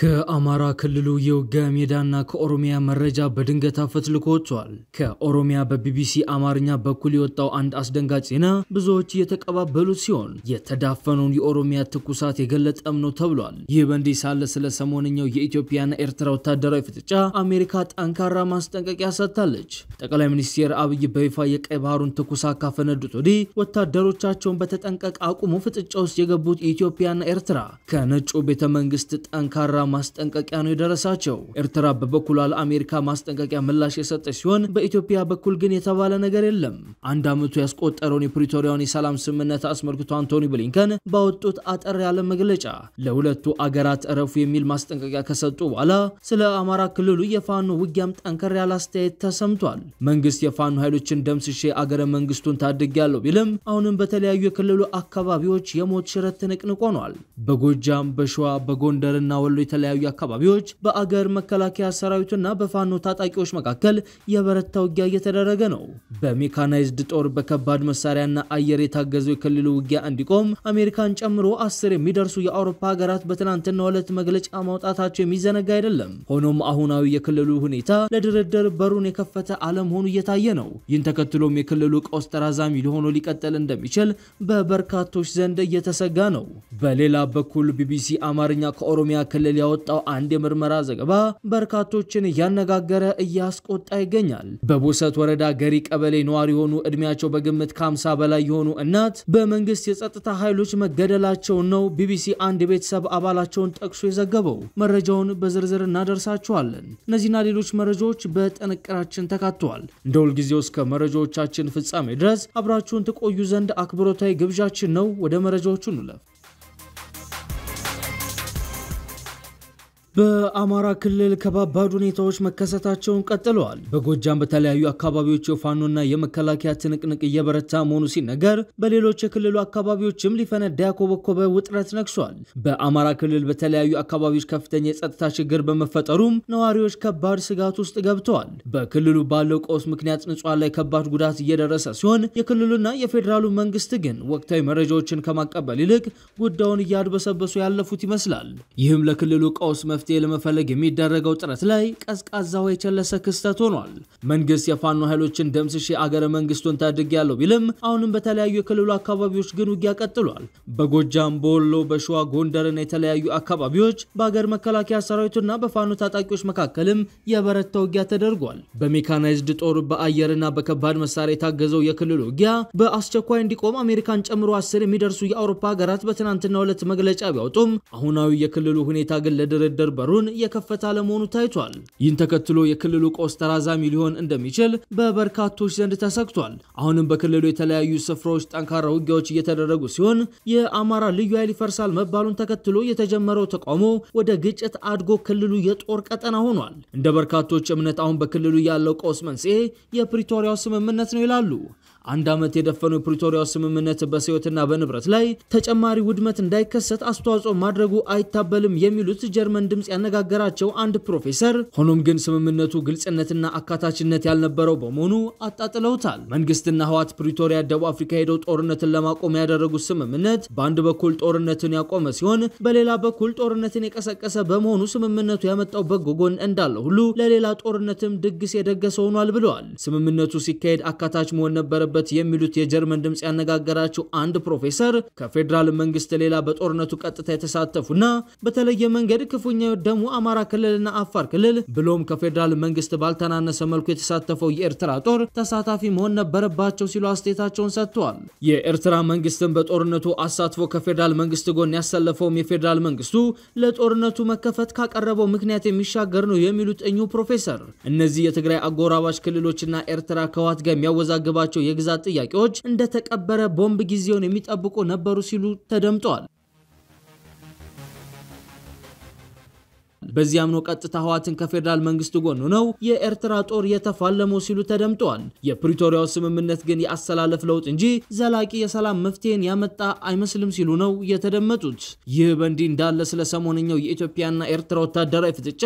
ከአማራ ክልሉ የውጊያ ሜዳና ከኦሮሚያ መረጃ በድንገት አፈትልኮ ወጥቷል። ከኦሮሚያ በቢቢሲ አማርኛ በኩል የወጣው አንድ አስደንጋጭ ዜና ብዙዎች እየተቀባበሉት ሲሆን የተዳፈነውን የኦሮሚያ ትኩሳት የገለጠም ነው ተብሏል። ይህ በእንዲህ ሳለ ስለ ሰሞነኛው የኢትዮጵያና ኤርትራ ወታደራዊ ፍጥጫ አሜሪካ ጠንካራ ማስጠንቀቂያ ሰጥታለች። ጠቅላይ ሚኒስትር አብይ በይፋ የቀይ ባህሩን ትኩሳት ካፈነዱት ወዲህ ወታደሮቻቸውን በተጠንቀቅ አቁሙ ፍጥጫ ውስጥ የገቡት ኢትዮጵያና ኤርትራ ከነጩ ቤተ መንግስት ጠንካራ ማስጠንቀቂያ ነው የደረሳቸው። ኤርትራ በበኩሏ ለአሜሪካ ማስጠንቀቂያ ምላሽ የሰጠች ሲሆን በኢትዮጵያ በኩል ግን የተባለ ነገር የለም። አንድ ዓመቱ ያስቆጠረውን የፕሪቶሪያውን የሰላም ስምምነት አስመልክቶ አንቶኒ ብሊንከን ባወጡት አጠር ያለ መግለጫ ለሁለቱ አገራት እረፉ የሚል ማስጠንቀቂያ ከሰጡ በኋላ ስለ አማራ ክልሉ የፋኖ ውጊያም ጠንከር ያለ አስተያየት ተሰምቷል። መንግስት የፋኖ ኃይሎችን ደምስሼ አገረ መንግስቱን ታድግ ያለው ቢልም አሁንም በተለያዩ የክልሉ አካባቢዎች የሞት ሽረት ትንቅንቅ ሆኗል። በጎጃም፣ በሸዋ፣ በጎንደርና ወሎ በተለያዩ አካባቢዎች በአገር መከላከያ ሰራዊቱና በፋኖ ታጣቂዎች መካከል የበረታ ውጊያ እየተደረገ ነው። በሜካናይዝድ ጦር በከባድ መሳሪያና አየር የታገዘው የክልሉ ውጊያ እንዲቆም አሜሪካን ጨምሮ አስር የሚደርሱ የአውሮፓ ሀገራት በትናንትናው ዕለት መግለጫ ማውጣታቸው የሚዘነጋ አይደለም። ሆኖም አሁናዊ የክልሉ ሁኔታ ለድርድር በሩን የከፈተ አለመሆኑ እየታየ ነው። ይህን ተከትሎም የክልሉ ቀውስ ተራዛሚ ሊሆኖ ሊቀጥል እንደሚችል በበርካቶች ዘንድ እየተሰጋ ነው። በሌላ በኩል ቢቢሲ አማርኛ ከኦሮሚያ ክልል ያወጣው አንድ የምርመራ ዘገባ በርካቶችን እያነጋገረ እያስቆጣ ይገኛል። በቦሰት ወረዳ ገሪ ቀበሌ ነዋሪ የሆኑ እድሜያቸው በግምት ከ50 በላይ የሆኑ እናት በመንግስት የጸጥታ ኃይሎች መገደላቸውን ነው ቢቢሲ አንድ ቤተሰብ አባላቸውን ጠቅሶ የዘገበው። መረጃውን በዝርዝር እናደርሳችኋለን። እነዚህና ሌሎች መረጃዎች በጥንቅራችን ተካተዋል። እንደ ሁልጊዜው እስከ መረጃዎቻችን ፍጻሜ ድረስ አብራችሁን ትቆዩ ዘንድ አክብሮታዊ ግብዣችን ነው። ወደ መረጃዎቹ እንለፍ። በአማራ ክልል ከባባድ ሁኔታዎች መከሰታቸውን ቀጥለዋል። በጎጃም በተለያዩ አካባቢዎች የፋኖና የመከላከያ ትንቅንቅ እየበረታ መሆኑ ሲነገር፣ በሌሎች የክልሉ አካባቢዎችም ሊፈነዳ ያኮበኮበ ውጥረት ነግሷል። በአማራ ክልል በተለያዩ አካባቢዎች ከፍተኛ የጸጥታ ችግር በመፈጠሩም ነዋሪዎች ከባድ ስጋት ውስጥ ገብተዋል። በክልሉ ባለው ቀውስ ምክንያት ንጹሐን ላይ ከባድ ጉዳት እየደረሰ ሲሆን፣ የክልሉና የፌዴራሉ መንግስት ግን ወቅታዊ መረጃዎችን ከማቀበል ይልቅ ጉዳዩን እያድበሰበሱ ያለፉት ይመስላል። ይህም ለክልሉ ቀውስ መፍ መፍትሄ ለመፈለግ የሚደረገው ጥረት ላይ ቀዝቃዛው የቸለሰ ክስተት ሆኗል። መንግስት የፋኖ ኃይሎችን ደምስሽ አገረ መንግስቱን ታድግ ያለው ቢልም አሁንም በተለያዩ የክልሉ አካባቢዎች ግን ውጊያ ቀጥሏል። በጎጃም፣ በወሎ፣ በሸዋ፣ ጎንደርና የተለያዩ አካባቢዎች በአገር መከላከያ ሰራዊቱና በፋኖ ታጣቂዎች መካከልም የበረታ ውጊያ ተደርጓል። በሜካናይዝድ ጦር በአየርና በከባድ መሳሪያ የታገዘው የክልሉ ውጊያ በአስቸኳይ እንዲቆም አሜሪካን ጨምሮ አስር የሚደርሱ የአውሮፓ ሀገራት በትናንትናው ዕለት መግለጫ ቢያወጡም አሁናዊ የክልሉ ሁኔታ ግን ለድርድር በሩን የከፈተ አለመሆኑ ታይቷል። ይህን ተከትሎ የክልሉ ቀውስ ተራዛሚ ሊሆን እንደሚችል በበርካቶች ዘንድ ተሰግቷል። አሁንም በክልሉ የተለያዩ ስፍራዎች ጠንካራ ውጊያዎች እየተደረጉ ሲሆን የአማራ ልዩ ኃይል ይፈርሳል መባሉን ተከትሎ የተጀመረው ተቃውሞ ወደ ግጭት አድጎ ክልሉ የጦር ቀጠና ሆኗል። እንደ በርካቶች እምነት አሁን በክልሉ ያለው ቀውስ መንስኤ የፕሪቶሪያው ስምምነት ነው ይላሉ። አንድ ዓመት የደፈነው የፕሪቶሪያው ስምምነት በሰዮትና በንብረት ላይ ተጨማሪ ውድመት እንዳይከሰት አስተዋጽኦ ማድረጉ አይታበልም የሚሉት ጀርመን ድምፅ ያነጋገራቸው አንድ ፕሮፌሰር፣ ሆኖም ግን ስምምነቱ ግልጽነትና አካታችነት ያልነበረው በመሆኑ አጣጥለውታል። መንግስትና ህዋት ፕሪቶሪያ ደቡብ አፍሪካ ሄደው ጦርነትን ለማቆም ያደረጉት ስምምነት በአንድ በኩል ጦርነትን ያቆመ ሲሆን፣ በሌላ በኩል ጦርነትን የቀሰቀሰ በመሆኑ ስምምነቱ ያመጣው በጎ ጎን እንዳለ ሁሉ ለሌላ ጦርነትም ድግስ የደገሰ ሆኗል ብለዋል። ስምምነቱ ሲካሄድ አካታች መሆን ነበረበት አለበት የሚሉት የጀርመን ድምፅ ያነጋገራቸው አንድ ፕሮፌሰር ከፌዴራል መንግስት ሌላ በጦርነቱ ቀጥታ የተሳተፉና በተለየ መንገድ ክፉኛ የወደሙ አማራ ክልልና አፋር ክልል ብሎም ከፌዴራል መንግስት ባልተናነሰ መልኩ የተሳተፈው የኤርትራ ጦር ተሳታፊ መሆን ነበረባቸው ሲሉ አስተያየታቸውን ሰጥተዋል። የኤርትራ መንግስትን በጦርነቱ አሳትፎ ከፌዴራል መንግስት ጎን ያሰለፈውም የፌዴራል መንግስቱ ለጦርነቱ መከፈት ካቀረበው ምክንያት የሚሻገር ነው የሚሉት እኚሁ ፕሮፌሰር እነዚህ የትግራይ አጎራባች ክልሎችና ኤርትራ ከዋት ጋር የሚያወዛግባቸው የግ የግዛት ጥያቄዎች እንደተቀበረ ቦምብ ጊዜውን የሚጠብቁ ነበሩ ሲሉ ተደምጠዋል። በዚህ ነው ቀጥታ ህዋትን ከፌዴራል መንግስት ጎን ነው የኤርትራ ጦር የተፋለመው ሲሉ ተደምጠዋል። የፕሪቶሪያው ስምምነት ግን የአሰላለፍ ለውጥ እንጂ ዘላቂ የሰላም መፍትሄን ያመጣ አይመስልም ሲሉ ነው የተደመጡት። ይህ በእንዲህ እንዳለ ስለ ሰሞነኛው የኢትዮጵያና ኤርትራ ወታደራዊ ፍጥጫ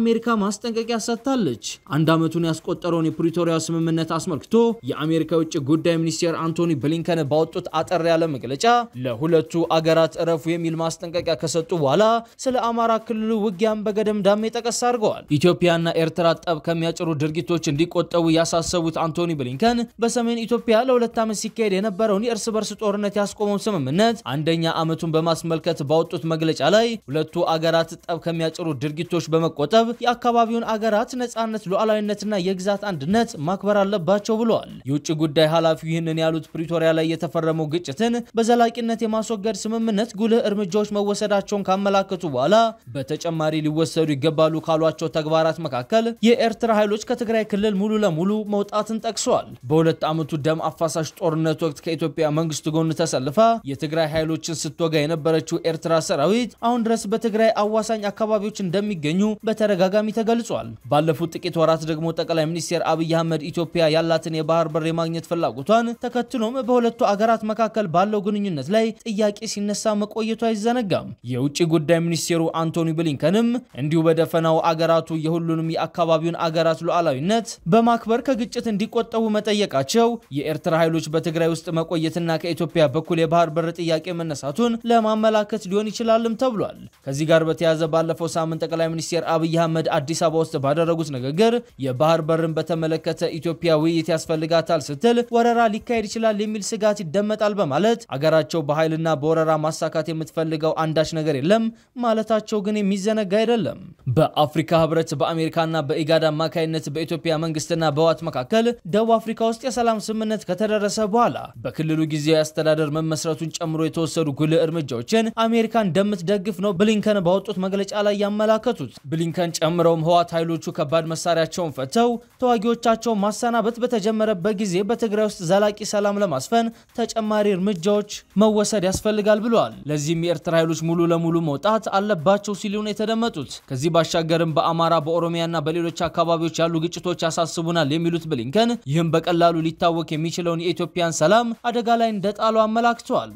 አሜሪካ ማስጠንቀቂያ ሰጥታለች። አንድ ዓመቱን ያስቆጠረውን የፕሪቶሪያ ስምምነት አስመልክቶ የአሜሪካ የውጭ ጉዳይ ሚኒስቴር አንቶኒ ብሊንከን ባወጡት አጠር ያለ መግለጫ ለሁለቱ አገራት እረፉ የሚል ማስጠንቀቂያ ከሰጡ በኋላ ስለ አማራ ክልሉ ውጊያም በገደም ዳሜ ጠቀስ አድርገዋል። ኢትዮጵያና ኤርትራ ጠብ ከሚያጭሩ ድርጊቶች እንዲቆጠቡ ያሳሰቡት አንቶኒ ብሊንከን በሰሜን ኢትዮጵያ ለሁለት ዓመት ሲካሄድ የነበረውን የእርስ በርስ ጦርነት ያስቆመው ስምምነት አንደኛ ዓመቱን በማስመልከት ባወጡት መግለጫ ላይ ሁለቱ አገራት ጠብ ከሚያጭሩ ድርጊቶች በመቆጠብ የአካባቢውን አገራት ነጻነት፣ ሉዓላዊነትና የግዛት አንድነት ማክበር አለባቸው ብለዋል። የውጭ ጉዳይ ኃላፊው ይህንን ያሉት ፕሪቶሪያ ላይ የተፈረመው ግጭትን በዘላቂነት የማስወገድ ስምምነት ጉልህ እርምጃዎች መወሰዳቸውን ካመላከቱ በኋላ በተጨማሪ ሊወሰዱ ይገባሉ ካሏቸው ተግባራት መካከል የኤርትራ ኃይሎች ከትግራይ ክልል ሙሉ ለሙሉ መውጣትን ጠቅሰዋል። በሁለት ዓመቱ ደም አፋሳሽ ጦርነት ወቅት ከኢትዮጵያ መንግስት ጎን ተሰልፋ የትግራይ ኃይሎችን ስትወጋ የነበረችው ኤርትራ ሰራዊት አሁን ድረስ በትግራይ አዋሳኝ አካባቢዎች እንደሚገኙ በተደጋጋሚ ተገልጿል። ባለፉት ጥቂት ወራት ደግሞ ጠቅላይ ሚኒስትር አብይ አህመድ ኢትዮጵያ ያላትን የባህር በር የማግኘት ፍላጎቷን ተከትሎም በሁለቱ አገራት መካከል ባለው ግንኙነት ላይ ጥያቄ ሲነሳ መቆየቱ አይዘነጋም። የውጭ ጉዳይ ሚኒስቴሩ አንቶኒ ብሊንከንም እንዲሁ በደፈናው አገራቱ የሁሉንም የአካባቢውን አገራት ሉዓላዊነት በማክበር ከግጭት እንዲቆጠቡ መጠየቃቸው የኤርትራ ኃይሎች በትግራይ ውስጥ መቆየትና ከኢትዮጵያ በኩል የባህር በር ጥያቄ መነሳቱን ለማመላከት ሊሆን ይችላልም ተብሏል። ከዚህ ጋር በተያያዘ ባለፈው ሳምንት ጠቅላይ ሚኒስትር አብይ አህመድ አዲስ አበባ ውስጥ ባደረጉት ንግግር የባህር በርን በተመለከተ ኢትዮጵያ ውይይት ያስፈልጋታል ስትል ወረራ ሊካሄድ ይችላል የሚል ስጋት ይደመጣል በማለት አገራቸው በኃይልና በወረራ ማሳካት የምትፈልገው አንዳች ነገር የለም ማለታቸው ግን የሚዘነጋ አይደለም። በአፍሪካ ህብረት በአሜሪካና በኢጋድ አማካይነት በኢትዮጵያ መንግስትና በዋት መካከል ደቡብ አፍሪካ ውስጥ የሰላም ስምምነት ከተደረሰ በኋላ በክልሉ ጊዜያዊ አስተዳደር መመስረቱን ጨምሮ የተወሰዱ ጉልህ እርምጃዎችን አሜሪካ እንደምትደግፍ ነው ብሊንከን ባወጡት መግለጫ ላይ ያመላከቱት። ብሊንከን ጨምረውም ህዋት ኃይሎቹ ከባድ መሳሪያቸውን ፈተው ተዋጊዎቻቸውን ማሰናበት በተጀመረበት ጊዜ በትግራይ ውስጥ ዘላቂ ሰላም ለማስፈን ተጨማሪ እርምጃዎች መወሰድ ያስፈልጋል ብለዋል። ለዚህም የኤርትራ ኃይሎች ሙሉ ለሙሉ መውጣት አለባቸው ሲሉ ነው የተደመጡ የገለጹት። ከዚህ ባሻገርም በአማራ በኦሮሚያና በሌሎች አካባቢዎች ያሉ ግጭቶች ያሳስቡናል የሚሉት ብሊንከን ይህም በቀላሉ ሊታወክ የሚችለውን የኢትዮጵያን ሰላም አደጋ ላይ እንደጣሉ አመላክተዋል።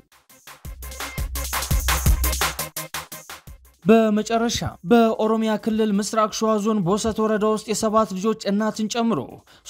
በመጨረሻ በኦሮሚያ ክልል ምስራቅ ሸዋ ዞን ቦሰት ወረዳ ውስጥ የሰባት ልጆች እናትን ጨምሮ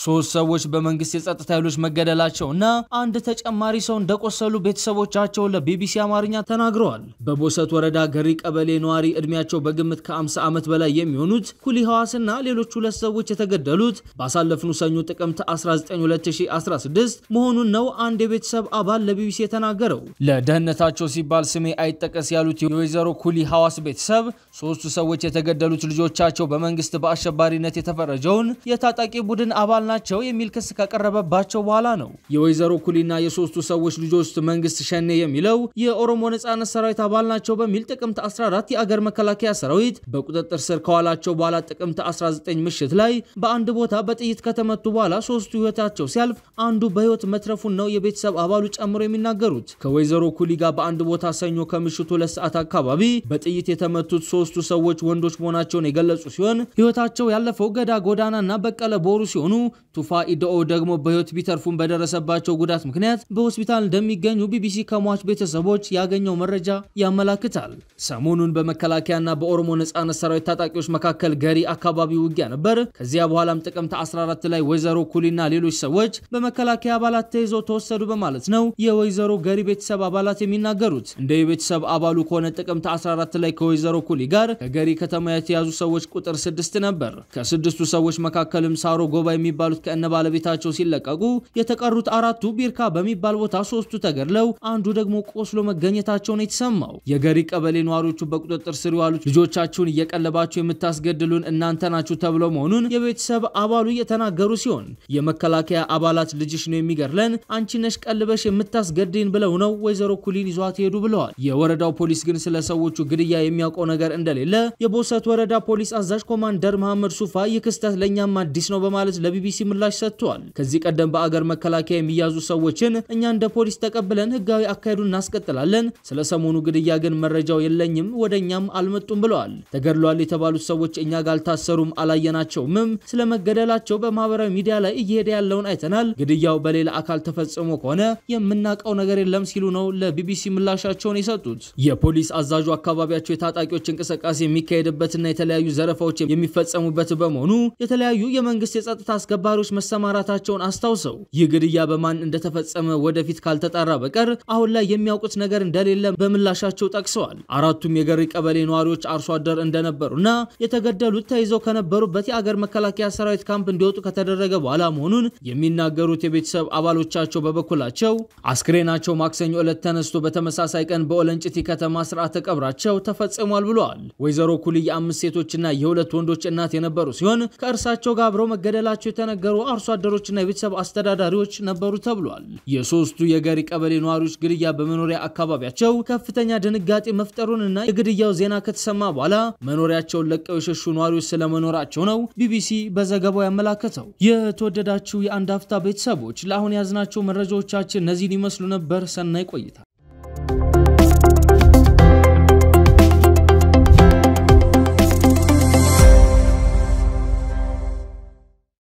ሶስት ሰዎች በመንግስት የጸጥታ ኃይሎች መገደላቸው እና አንድ ተጨማሪ ሰው እንደቆሰሉ ቤተሰቦቻቸው ለቢቢሲ አማርኛ ተናግረዋል። በቦሰት ወረዳ ገሪ ቀበሌ ነዋሪ እድሜያቸው በግምት ከ50 ዓመት በላይ የሚሆኑት ኩሊ ሐዋስና ሌሎች ሁለት ሰዎች የተገደሉት ባሳለፍኑ ሰኞ ጥቅምት 192016 መሆኑን ነው አንድ የቤተሰብ አባል ለቢቢሲ የተናገረው። ለደህንነታቸው ሲባል ስሜ አይጠቀስ ያሉት የወይዘሮ ኩሊ ሐዋስ ቤት ቤተሰብ ሶስቱ ሰዎች የተገደሉት ልጆቻቸው በመንግስት በአሸባሪነት የተፈረጀውን የታጣቂ ቡድን አባል ናቸው የሚል ክስ ካቀረበባቸው በኋላ ነው። የወይዘሮ ኩሊና የሶስቱ ሰዎች ልጆች መንግስት ሸኔ የሚለው የኦሮሞ ነጻነት ሰራዊት አባል ናቸው በሚል ጥቅምት 14 የአገር መከላከያ ሰራዊት በቁጥጥር ስር ከዋላቸው በኋላ ጥቅምት 19 ምሽት ላይ በአንድ ቦታ በጥይት ከተመቱ በኋላ ሶስቱ ህይወታቸው ሲያልፍ አንዱ በህይወት መትረፉን ነው የቤተሰብ አባሉ ጨምሮ የሚናገሩት። ከወይዘሮ ኩሊ ጋር በአንድ ቦታ ሰኞ ከምሽቱ ሁለት ሰዓት አካባቢ በጥይት የተ የተመቱት ሶስቱ ሰዎች ወንዶች መሆናቸውን የገለጹ ሲሆን ህይወታቸው ያለፈው ገዳ ጎዳና እና በቀለ ቦሩ ሲሆኑ ቱፋ ኢደኦ ደግሞ በህይወት ቢተርፉም በደረሰባቸው ጉዳት ምክንያት በሆስፒታል እንደሚገኙ ቢቢሲ ከሟች ቤተሰቦች ያገኘው መረጃ ያመላክታል። ሰሞኑን በመከላከያና በኦሮሞ ነጻነት ሰራዊት ታጣቂዎች መካከል ገሪ አካባቢ ውጊያ ነበር። ከዚያ በኋላም ጥቅምት 14 ላይ ወይዘሮ ኩሊና ሌሎች ሰዎች በመከላከያ አባላት ተይዘው ተወሰዱ በማለት ነው የወይዘሮ ገሪ ቤተሰብ አባላት የሚናገሩት። እንደ የቤተሰብ አባሉ ከሆነ ጥቅምት 14 ላይ ከወይ ከወይዘሮ ኩሊ ጋር ከገሪ ከተማ የተያዙ ሰዎች ቁጥር ስድስት ነበር። ከስድስቱ ሰዎች መካከልም ሳሮ ጎባ የሚባሉት ከእነ ባለቤታቸው ሲለቀቁ የተቀሩት አራቱ ቢርካ በሚባል ቦታ ሶስቱ ተገድለው አንዱ ደግሞ ቆስሎ መገኘታቸው ነው የተሰማው። የገሪ ቀበሌ ነዋሪዎቹ በቁጥጥር ስር የዋሉት ልጆቻችሁን እየቀለባችሁ የምታስገድሉን እናንተ ናችሁ ተብሎ መሆኑን የቤተሰብ አባሉ እየተናገሩ ሲሆን የመከላከያ አባላት ልጅሽ ነው የሚገድለን አንቺ ነሽ ቀልበሽ የምታስገድን ብለው ነው ወይዘሮ ኩሊን ይዟት ሄዱ ብለዋል። የወረዳው ፖሊስ ግን ስለ ሰዎቹ ግድያ የሚያ የምናውቀው ነገር እንደሌለ የቦሰት ወረዳ ፖሊስ አዛዥ ኮማንደር መሐመድ ሱፋ ይህ ክስተት ለእኛም አዲስ ነው በማለት ለቢቢሲ ምላሽ ሰጥቷል። ከዚህ ቀደም በአገር መከላከያ የሚያዙ ሰዎችን እኛ እንደ ፖሊስ ተቀብለን ህጋዊ አካሄዱን እናስቀጥላለን፣ ስለ ሰሞኑ ግድያ ግን መረጃው የለኝም፣ ወደ እኛም አልመጡም ብለዋል። ተገድሏል የተባሉት ሰዎች እኛ ጋር አልታሰሩም፣ አላየናቸውምም። ስለ መገደላቸው በማህበራዊ ሚዲያ ላይ እየሄደ ያለውን አይተናል። ግድያው በሌላ አካል ተፈጽሞ ከሆነ የምናውቀው ነገር የለም ሲሉ ነው ለቢቢሲ ምላሻቸውን የሰጡት። የፖሊስ አዛዡ አካባቢያቸው የታጣ የታጣቂዎች እንቅስቃሴ የሚካሄድበትና የተለያዩ ዘረፋዎች የሚፈጸሙበት በመሆኑ የተለያዩ የመንግስት የጸጥታ አስከባሪዎች መሰማራታቸውን አስታውሰው ይህ ግድያ በማን እንደተፈጸመ ወደፊት ካልተጣራ በቀር አሁን ላይ የሚያውቁት ነገር እንደሌለ በምላሻቸው ጠቅሰዋል። አራቱም የገሪ ቀበሌ ነዋሪዎች አርሶ አደር እንደነበሩና የተገደሉት ተይዘው ከነበሩበት የአገር መከላከያ ሰራዊት ካምፕ እንዲወጡ ከተደረገ በኋላ መሆኑን የሚናገሩት የቤተሰብ አባሎቻቸው በበኩላቸው አስክሬናቸው ማክሰኞ ዕለት ተነስቶ በተመሳሳይ ቀን በኦለንጭቲ ከተማ ስርዓተ ቀብራቸው ተፈጽሞ ፈጽሟል ብለዋል። ወይዘሮ ኩል አምስት ሴቶችና የሁለት ወንዶች እናት የነበሩ ሲሆን ከእርሳቸው ጋር አብረው መገደላቸው የተነገሩ አርሶ አደሮችና የቤተሰብ አስተዳዳሪዎች ነበሩ ተብሏል። የሶስቱ የገሪ ቀበሌ ነዋሪዎች ግድያ በመኖሪያ አካባቢያቸው ከፍተኛ ድንጋጤ መፍጠሩንና የግድያው ዜና ከተሰማ በኋላ መኖሪያቸውን ለቀው የሸሹ ነዋሪዎች ስለመኖራቸው ነው ቢቢሲ በዘገባው ያመላከተው። የተወደዳችሁ የአንድ አፍታ ቤተሰቦች ለአሁን ያዝናቸው መረጃዎቻችን እነዚህን ይመስሉ ነበር። ሰናይ ቆይታ